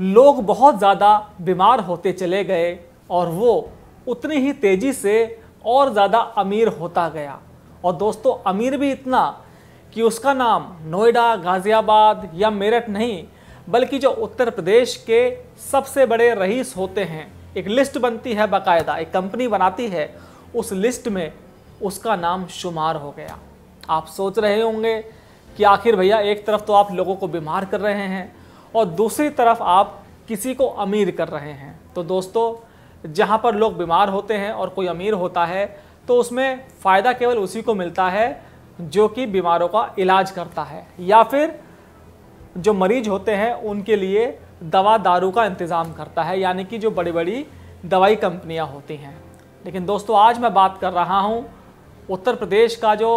लोग बहुत ज़्यादा बीमार होते चले गए और वो उतनी ही तेज़ी से और ज़्यादा अमीर होता गया और दोस्तों अमीर भी इतना कि उसका नाम नोएडा गाज़ियाबाद या मेरठ नहीं बल्कि जो उत्तर प्रदेश के सबसे बड़े रईस होते हैं एक लिस्ट बनती है बाकायदा एक कंपनी बनाती है उस लिस्ट में उसका नाम शुमार हो गया आप सोच रहे होंगे कि आखिर भैया एक तरफ तो आप लोगों को बीमार कर रहे हैं और दूसरी तरफ आप किसी को अमीर कर रहे हैं तो दोस्तों जहाँ पर लोग बीमार होते हैं और कोई अमीर होता है तो उसमें फ़ायदा केवल उसी को मिलता है जो कि बीमारों का इलाज करता है या फिर जो मरीज होते हैं उनके लिए दवा दारू का इंतज़ाम करता है यानी कि जो बड़ी बड़ी दवाई कंपनियां होती हैं लेकिन दोस्तों आज मैं बात कर रहा हूं उत्तर प्रदेश का जो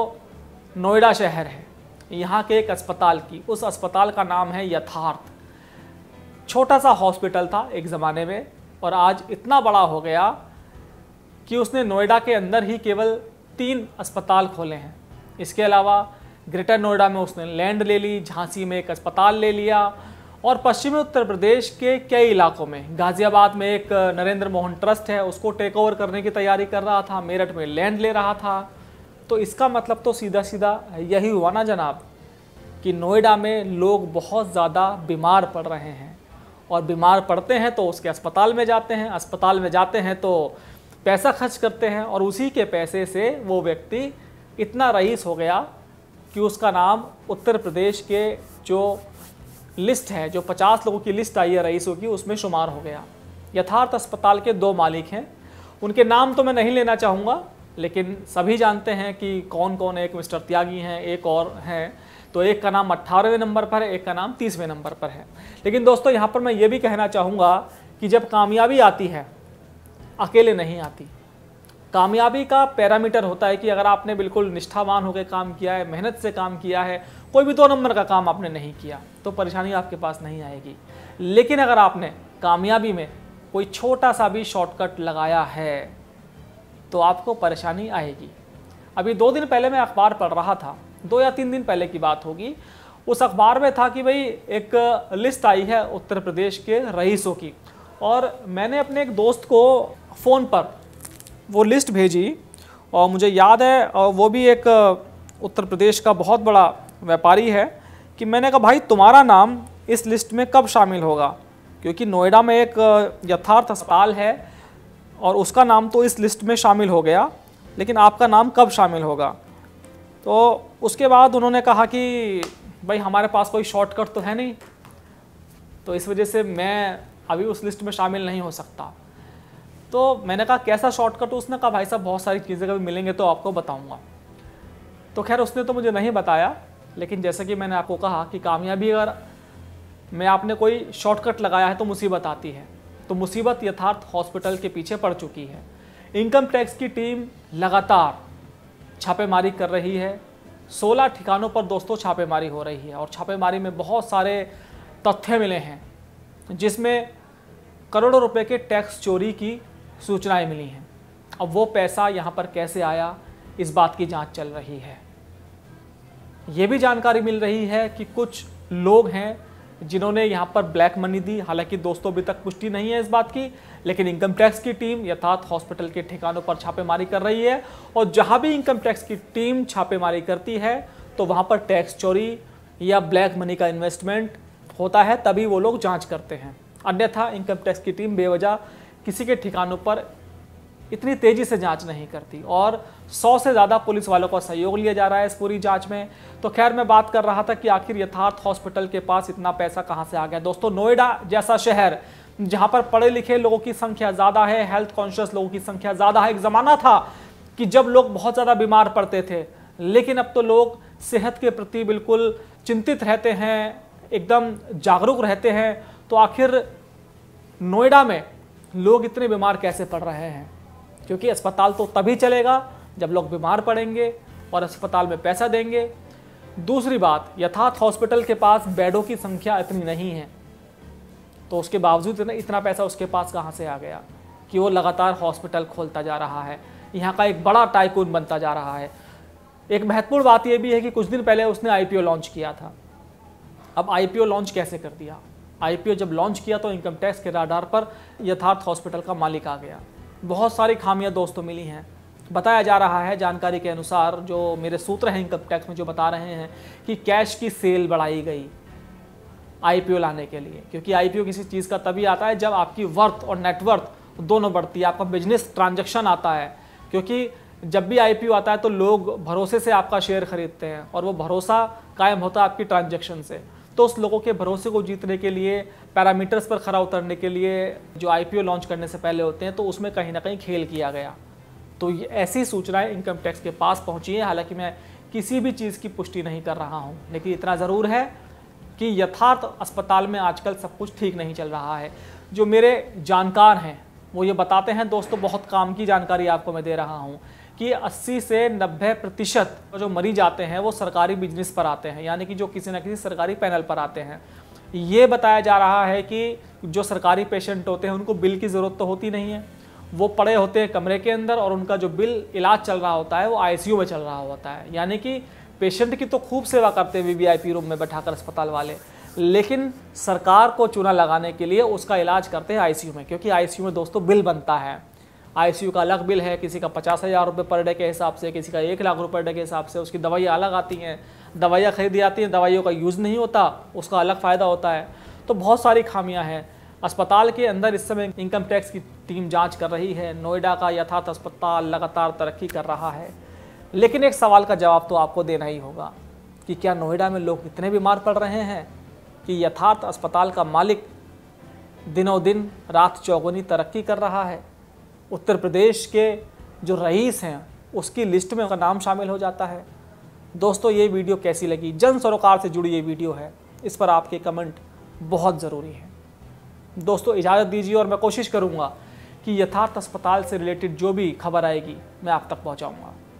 नोएडा शहर है यहाँ के एक अस्पताल की उस अस्पताल का नाम है यथार्थ छोटा सा हॉस्पिटल था एक ज़माने में और आज इतना बड़ा हो गया कि उसने नोएडा के अंदर ही केवल तीन अस्पताल खोले हैं इसके अलावा ग्रेटर नोएडा में उसने लैंड ले ली झांसी में एक अस्पताल ले लिया और पश्चिमी उत्तर प्रदेश के कई इलाकों में गाज़ियाबाद में एक नरेंद्र मोहन ट्रस्ट है उसको टेक ओवर करने की तैयारी कर रहा था मेरठ में लैंड ले रहा था तो इसका मतलब तो सीधा सीधा यही हुआ ना जनाब कि नोएडा में लोग बहुत ज़्यादा बीमार पड़ रहे हैं और बीमार पड़ते हैं तो उसके अस्पताल में जाते हैं अस्पताल में जाते हैं तो पैसा खर्च करते हैं और उसी के पैसे से वो व्यक्ति इतना रईस हो गया कि उसका नाम उत्तर प्रदेश के जो लिस्ट है जो 50 लोगों की लिस्ट आई है रईसों की उसमें शुमार हो गया यथार्थ अस्पताल के दो मालिक हैं उनके नाम तो मैं नहीं लेना चाहूँगा लेकिन सभी जानते हैं कि कौन कौन एक मिस्टर त्यागी हैं एक और हैं तो एक का नाम अट्ठारहवें नंबर पर है एक का नाम तीसवें नंबर पर है लेकिन दोस्तों यहाँ पर मैं ये भी कहना चाहूँगा कि जब कामयाबी आती है अकेले नहीं आती कामयाबी का पैरामीटर होता है कि अगर आपने बिल्कुल निष्ठावान होकर काम किया है मेहनत से काम किया है कोई भी दो नंबर का काम आपने नहीं किया तो परेशानी आपके पास नहीं आएगी लेकिन अगर आपने कामयाबी में कोई छोटा सा भी शॉर्टकट लगाया है तो आपको परेशानी आएगी अभी दो दिन पहले मैं अखबार पढ़ रहा था दो या तीन दिन पहले की बात होगी उस अखबार में था कि भाई एक लिस्ट आई है उत्तर प्रदेश के रईसों की और मैंने अपने एक दोस्त को फ़ोन पर वो लिस्ट भेजी और मुझे याद है और वो भी एक उत्तर प्रदेश का बहुत बड़ा व्यापारी है कि मैंने कहा भाई तुम्हारा नाम इस लिस्ट में कब शामिल होगा क्योंकि नोएडा में एक यथार्थ अस्पताल है और उसका नाम तो इस लिस्ट में शामिल हो गया लेकिन आपका नाम कब शामिल होगा तो उसके बाद उन्होंने कहा कि भाई हमारे पास कोई शॉर्टकट तो है नहीं तो इस वजह से मैं अभी उस लिस्ट में शामिल नहीं हो सकता तो मैंने कहा कैसा शॉर्टकट उसने कहा भाई साहब बहुत सारी चीज़ें कभी मिलेंगे तो आपको बताऊंगा तो खैर उसने तो मुझे नहीं बताया लेकिन जैसा कि मैंने आपको कहा कि कामयाबी अगर मैं आपने कोई शॉर्टकट लगाया है तो मुसीबत आती है तो मुसीबत यथार्थ हॉस्पिटल के पीछे पड़ चुकी है इनकम टैक्स की टीम लगातार छापेमारी कर रही है 16 ठिकानों पर दोस्तों छापेमारी हो रही है और छापेमारी में बहुत सारे तथ्य मिले हैं जिसमें करोड़ों रुपए के टैक्स चोरी की सूचनाएं मिली हैं अब वो पैसा यहाँ पर कैसे आया इस बात की जांच चल रही है ये भी जानकारी मिल रही है कि कुछ लोग हैं जिन्होंने यहाँ पर ब्लैक मनी दी हालांकि दोस्तों अभी तक पुष्टि नहीं है इस बात की लेकिन इनकम टैक्स की टीम यथार्थ हॉस्पिटल के ठिकानों पर छापेमारी कर रही है और जहाँ भी इनकम टैक्स की टीम छापेमारी करती है तो वहाँ पर टैक्स चोरी या ब्लैक मनी का इन्वेस्टमेंट होता है तभी वो लोग जाँच करते हैं अन्यथा इनकम टैक्स की टीम बेवजह किसी के ठिकानों पर इतनी तेज़ी से जांच नहीं करती और 100 से ज़्यादा पुलिस वालों का सहयोग लिया जा रहा है इस पूरी जांच में तो खैर मैं बात कर रहा था कि आखिर यथार्थ हॉस्पिटल के पास इतना पैसा कहाँ से आ गया दोस्तों नोएडा जैसा शहर जहाँ पर पढ़े लिखे लोगों की संख्या ज़्यादा है हेल्थ कॉन्शियस लोगों की संख्या ज़्यादा है एक ज़माना था कि जब लोग बहुत ज़्यादा बीमार पड़ते थे लेकिन अब तो लोग सेहत के प्रति बिल्कुल चिंतित रहते हैं एकदम जागरूक रहते हैं तो आखिर नोएडा में लोग इतने बीमार कैसे पड़ रहे हैं क्योंकि अस्पताल तो तभी चलेगा जब लोग बीमार पड़ेंगे और अस्पताल में पैसा देंगे दूसरी बात यथार्थ हॉस्पिटल के पास बेडों की संख्या इतनी नहीं है तो उसके बावजूद इतना पैसा उसके पास कहाँ से आ गया कि वो लगातार हॉस्पिटल खोलता जा रहा है यहाँ का एक बड़ा टाइकून बनता जा रहा है एक महत्वपूर्ण बात यह भी है कि कुछ दिन पहले उसने आई लॉन्च किया था अब आई लॉन्च कैसे कर दिया आई जब लॉन्च किया तो इनकम टैक्स के आधार पर यथार्थ हॉस्पिटल का मालिक आ गया बहुत सारी खामियां दोस्तों मिली हैं बताया जा रहा है जानकारी के अनुसार जो मेरे सूत्र हैं इनकम टैक्स में जो बता रहे हैं कि कैश की सेल बढ़ाई गई आईपीओ लाने के लिए क्योंकि आईपीओ किसी चीज़ का तभी आता है जब आपकी वर्थ और नेटवर्थ दोनों बढ़ती है आपका बिजनेस ट्रांजेक्शन आता है क्योंकि जब भी आई आता है तो लोग भरोसे से आपका शेयर खरीदते हैं और वो भरोसा कायम होता है आपकी ट्रांजेक्शन से तो उस लोगों के भरोसे को जीतने के लिए पैरामीटर्स पर खरा उतरने के लिए जो आईपीओ लॉन्च करने से पहले होते हैं तो उसमें कहीं ना कहीं खेल किया गया तो ये ऐसी सूचनाएं इनकम टैक्स के पास पहुंची हैं हालांकि मैं किसी भी चीज़ की पुष्टि नहीं कर रहा हूं लेकिन इतना ज़रूर है कि यथार्थ अस्पताल में आजकल सब कुछ ठीक नहीं चल रहा है जो मेरे जानकार हैं वो ये बताते हैं दोस्तों बहुत काम की जानकारी आपको मैं दे रहा हूँ कि 80 से 90 प्रतिशत जो मरीज आते हैं वो सरकारी बिजनेस पर आते हैं यानी कि जो किसी न किसी सरकारी पैनल पर आते हैं ये बताया जा रहा है कि जो सरकारी पेशेंट होते हैं उनको बिल की ज़रूरत तो होती नहीं है वो पड़े होते हैं कमरे के अंदर और उनका जो बिल इलाज चल रहा होता है वो आईसीयू में चल रहा होता है यानी कि पेशेंट की तो खूब सेवा करते हैं वी रूम में बैठाकर अस्पताल वाले लेकिन सरकार को चूना लगाने के लिए उसका इलाज करते हैं आईसीयू में क्योंकि आईसीयू में दोस्तों बिल बनता है आईसीयू का अलग बिल है किसी का पचास हज़ार रुपये पर डे के हिसाब से किसी का एक लाख रुपये पर डे के हिसाब से उसकी दवाइयाँ अलग आती हैं दवाइयाँ खरीदी जाती हैं दवाइयों का यूज़ नहीं होता उसका अलग फ़ायदा होता है तो बहुत सारी खामियाँ हैं अस्पताल के अंदर इस समय इनकम टैक्स की टीम जाँच कर रही है नोएडा का यथार्थ अस्पताल लगातार तरक्की कर रहा है लेकिन एक सवाल का जवाब तो आपको देना ही होगा कि क्या नोएडा में लोग इतने बीमार पड़ रहे हैं कि यथार्थ अस्पताल का मालिक दिनों दिन रात चौगुनी तरक्की कर रहा है उत्तर प्रदेश के जो रईस हैं उसकी लिस्ट में उनका नाम शामिल हो जाता है दोस्तों ये वीडियो कैसी लगी जन सरोकार से जुड़ी ये वीडियो है इस पर आपके कमेंट बहुत ज़रूरी हैं दोस्तों इजाज़त दीजिए और मैं कोशिश करूँगा कि यथार्थ अस्पताल से रिलेटेड जो भी खबर आएगी मैं आप तक पहुँचाऊँगा